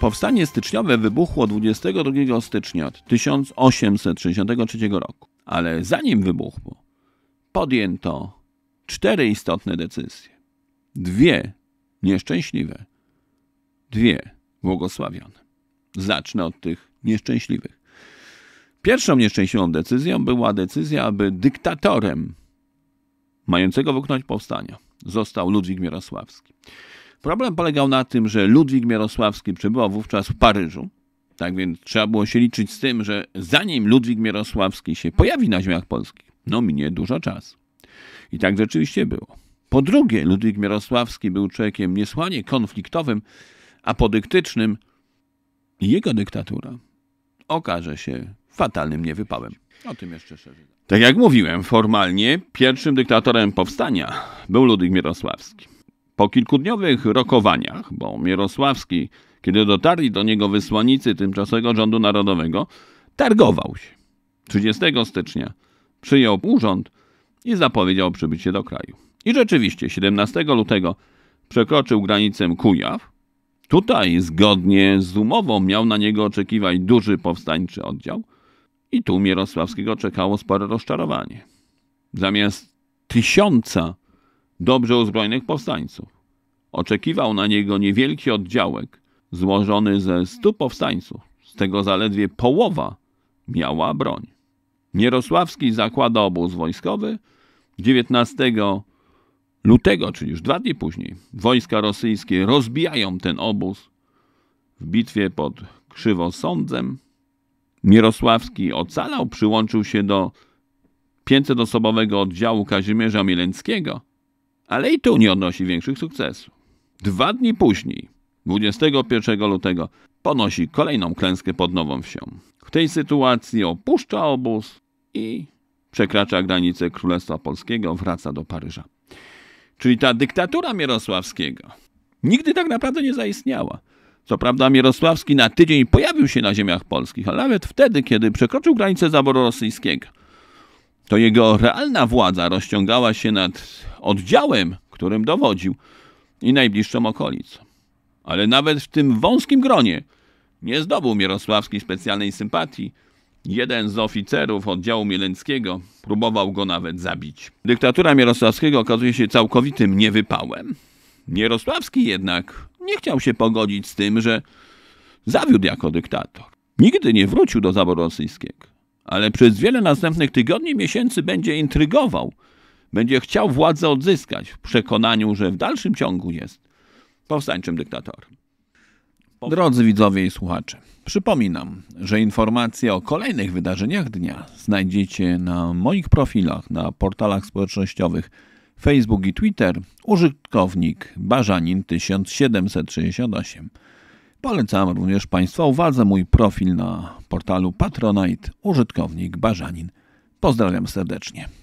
Powstanie styczniowe wybuchło 22 stycznia 1863 roku, ale zanim wybuchło, podjęto cztery istotne decyzje. Dwie nieszczęśliwe, dwie błogosławione. Zacznę od tych nieszczęśliwych. Pierwszą nieszczęśliwą decyzją była decyzja, aby dyktatorem mającego wykonać powstania został Ludwik Mirosławski. Problem polegał na tym, że Ludwik Mierosławski przebywał wówczas w Paryżu. Tak więc trzeba było się liczyć z tym, że zanim Ludwik Mierosławski się pojawi na ziemiach polskich, no minie dużo czasu. I tak rzeczywiście było. Po drugie, Ludwik Mierosławski był człowiekiem niesłanie konfliktowym, apodyktycznym. Jego dyktatura okaże się fatalnym niewypałem. O tym jeszcze szerzej. Tak jak mówiłem, formalnie pierwszym dyktatorem powstania był Ludwik Mierosławski. Po kilkudniowych rokowaniach, bo Mierosławski, kiedy dotarli do niego wysłannicy tymczasowego rządu narodowego, targował się. 30 stycznia przyjął urząd i zapowiedział przybycie do kraju. I rzeczywiście 17 lutego przekroczył granicę Kujaw. Tutaj, zgodnie z umową, miał na niego oczekiwać duży powstańczy oddział. I tu Mierosławskiego czekało spore rozczarowanie. Zamiast tysiąca dobrze uzbrojonych powstańców. Oczekiwał na niego niewielki oddziałek złożony ze stu powstańców, z tego zaledwie połowa miała broń. Mierosławski zakłada obóz wojskowy 19 lutego, czyli już dwa dni później. Wojska rosyjskie rozbijają ten obóz w bitwie pod Krzywosądzem. Mirosławski ocalał, przyłączył się do 500-osobowego oddziału Kazimierza Mileńskiego ale i tu nie odnosi większych sukcesów. Dwa dni później, 21 lutego, ponosi kolejną klęskę pod Nową Wsią. W tej sytuacji opuszcza obóz i przekracza granicę Królestwa Polskiego, wraca do Paryża. Czyli ta dyktatura Mierosławskiego nigdy tak naprawdę nie zaistniała. Co prawda Mierosławski na tydzień pojawił się na ziemiach polskich, ale nawet wtedy, kiedy przekroczył granicę zaboru rosyjskiego, to jego realna władza rozciągała się nad oddziałem, którym dowodził, i najbliższą okolicą. Ale nawet w tym wąskim gronie nie zdobył Mierosławski specjalnej sympatii. Jeden z oficerów oddziału Mielenckiego próbował go nawet zabić. Dyktatura Mierosławskiego okazuje się całkowitym niewypałem. Mierosławski jednak nie chciał się pogodzić z tym, że zawiódł jako dyktator. Nigdy nie wrócił do zaboru rosyjskiego ale przez wiele następnych tygodni, miesięcy będzie intrygował. Będzie chciał władzę odzyskać w przekonaniu, że w dalszym ciągu jest powstańczym dyktatorem. Drodzy widzowie i słuchacze, przypominam, że informacje o kolejnych wydarzeniach dnia znajdziecie na moich profilach na portalach społecznościowych Facebook i Twitter użytkownik barzanin1768. Polecam również Państwa uwadze mój profil na portalu Patronite, użytkownik Barzanin. Pozdrawiam serdecznie.